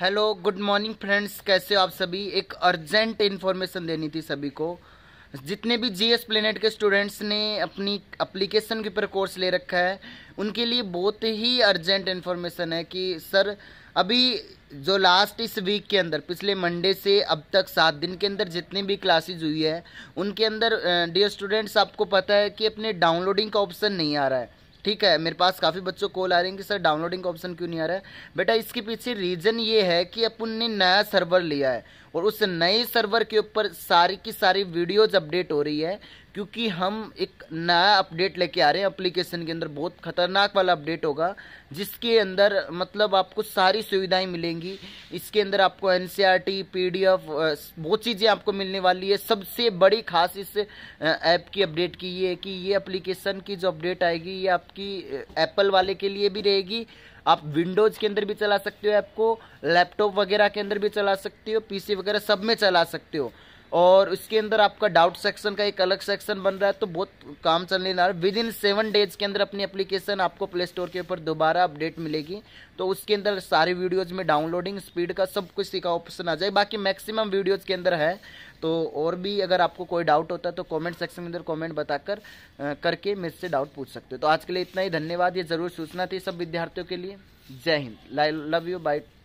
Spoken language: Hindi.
हेलो गुड मॉर्निंग फ्रेंड्स कैसे हो आप सभी एक अर्जेंट इन्फॉर्मेशन देनी थी सभी को जितने भी जीएस प्लेनेट के स्टूडेंट्स ने अपनी अप्लीकेशन के ऊपर कोर्स ले रखा है उनके लिए बहुत ही अर्जेंट इन्फॉर्मेशन है कि सर अभी जो लास्ट इस वीक के अंदर पिछले मंडे से अब तक सात दिन के अंदर जितनी भी क्लासेज हुई है उनके अंदर डियर स्टूडेंट्स आपको पता है कि अपने डाउनलोडिंग का ऑप्शन नहीं आ रहा है ठीक है मेरे पास काफ़ी बच्चों कॉल आ रहे हैं कि सर डाउनलोडिंग का ऑप्शन क्यों नहीं आ रहा है बेटा इसके पीछे रीज़न ये है कि अपन ने नया सर्वर लिया है और उस नए सर्वर के ऊपर सारी की सारी वीडियोज अपडेट हो रही है क्योंकि हम एक नया अपडेट लेके आ रहे हैं एप्लीकेशन के अंदर बहुत खतरनाक वाला अपडेट होगा जिसके अंदर मतलब आपको सारी सुविधाएं मिलेंगी इसके अंदर आपको एन e सी बहुत चीज़ें आपको मिलने वाली है सबसे बड़ी खास इस ऐप की अपडेट की ये है कि ये एप्लीकेशन की जो अपडेट आएगी ये आपकी एप्पल वाले के लिए भी रहेगी आप विंडोज़ के अंदर भी चला सकते हो ऐप को लैपटॉप वगैरह के अंदर भी चला सकते हो पीसी वगैरह सब में चला सकते हो और उसके अंदर आपका डाउट सेक्शन का एक अलग सेक्शन बन रहा है तो बहुत काम चलने जा रहा है विद इन सेवन डेज के अंदर अपनी एप्लीकेशन आपको प्ले स्टोर के ऊपर दोबारा अपडेट मिलेगी तो उसके अंदर सारे वीडियोज़ में डाउनलोडिंग स्पीड का सब कुछ सीखा ऑप्शन आ जाए बाकी मैक्सिमम वीडियोज़ के अंदर है तो और भी अगर आपको कोई डाउट होता है तो कमेंट सेक्शन में अंदर कमेंट बताकर करके मुझसे डाउट पूछ सकते हो तो आज के लिए इतना ही धन्यवाद ये ज़रूर सूचना थी सब विद्यार्थियों के लिए जय हिंद लव यू बाई